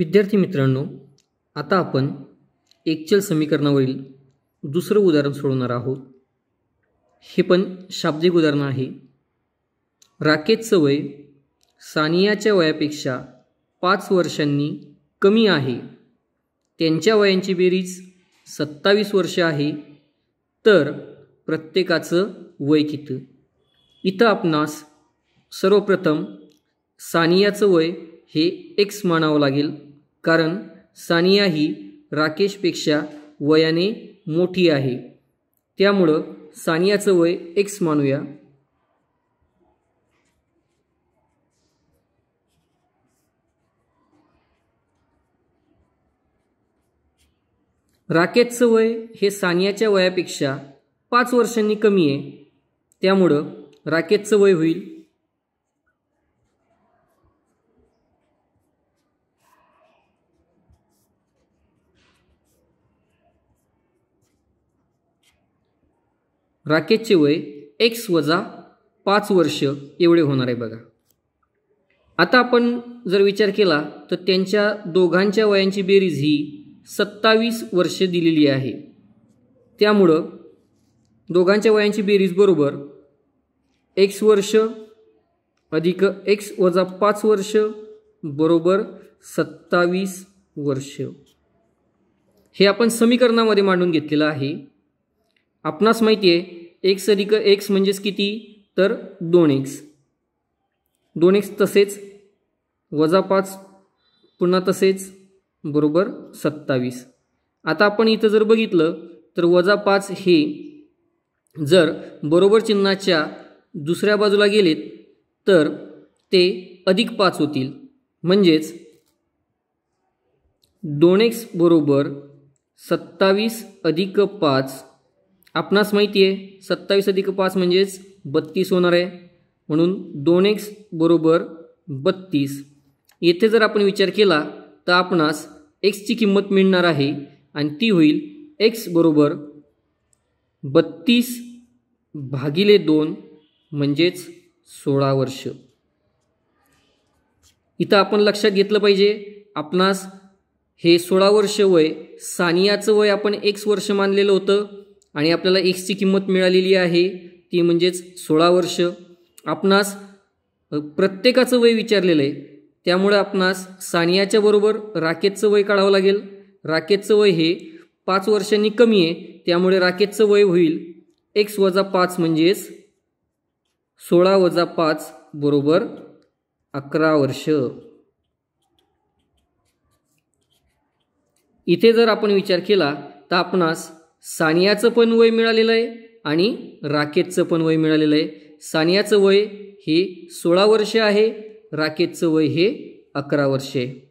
विद्यार्थी मित्रांनो आता आपण एकचल समीकरणावरील दुसरं उदाहरण सोडवणार आहोत हे पण शाब्दिक उदाहरण आहे राकेशचं वय सानियाच्या वयापेक्षा पाच वर्षांनी कमी आहे त्यांच्या वयांची बेरीज सत्तावीस वर्ष आहे तर प्रत्येकाचं वय किती इथं आपणास सर्वप्रथम सानियाचं वय हे एक्स मानावं लागेल कारण सानिया ही राकेशपेक्षा वयाने मोठी आहे त्यामुळं सानियाचं वय एक्स मानूया राकेशचं वय हे सानियाच्या वयापेक्षा पाच वर्षांनी कमी आहे त्यामुळं राकेशचं वय होईल राकेशचे वय एक्स वजा पाच वर्ष एवढे होणार आहे बघा आता आपण जर विचार केला तर त्यांच्या दोघांच्या वयांची बेरीज ही सत्तावीस वर्ष दिलेली आहे त्यामुळं दोघांच्या वयांची बेरीज बरोबर एक्स वर्ष अधिक एक्स वजा पाच वर्ष बरोबर सत्तावीस वर्ष हे आपण समीकरणामध्ये मांडून घेतलेलं आहे आपणास माहिती आहे एक्स अधिक एक्स म्हणजेच किती तर दोन एक्स दोन एक्स तसेच वजा पाच पुन्हा तसेच बरोबर सत्तावीस आता आपण इथं जर बघितलं तर वजा पाच हे जर बरोबर चिन्हाच्या दुसऱ्या बाजूला गेलेत तर ते अधिक पाच होतील म्हणजेच दोन एक्स बरोबर सत्तावीस अधिक पाच आपणास माहिती आहे सत्तावीस अधिक पाच म्हणजेच बत्तीस होणार आहे म्हणून दोन एक्स बरोबर बत्तीस येथे जर आपण विचार केला तर आपणास एक्सची किंमत मिळणार आहे आणि ती होईल एक्स बरोबर बत्तीस भागिले दोन म्हणजेच सोळा वर्ष इथं आपण लक्षात घेतलं पाहिजे आपणास हे सोळा वर्ष वय सानियाचं वय आपण एक्स वर्ष मानलेलं होतं आणि आपल्याला एक्सची किंमत मिळालेली आहे ती म्हणजेच सोळा वर्ष आपणास प्रत्येकाचं वय विचारलेलं आहे त्यामुळे आपणास सानियाच्या बरोबर राकेतचं वय काढावं लागेल राकेतचं वय हे पाच वर्षांनी कमी आहे त्यामुळे राकेतचं वय होईल एक्स वजा पाच म्हणजेच सोळा वजा पाच बरोबर अकरा वर्ष इथे जर आपण विचार केला तर आपणास सानियाचं पण वय मिळालेलं आहे आणि राकेतचं पण वय मिळालेलं आहे सानियाचं वय हे सोळा वर्षे आहे राकेतचं वय हे अकरा वर्षे